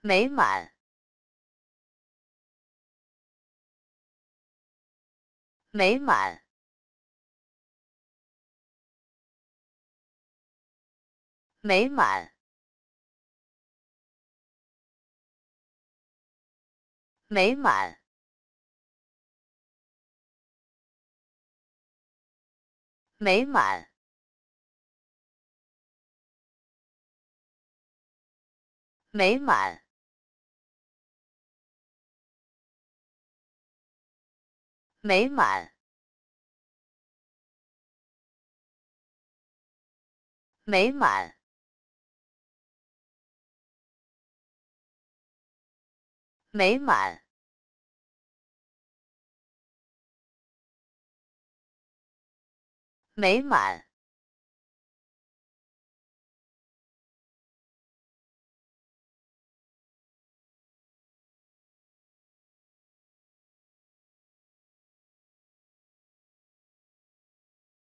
美满，美满，美满，美满，美满，美满。美满，美满，美满，美满。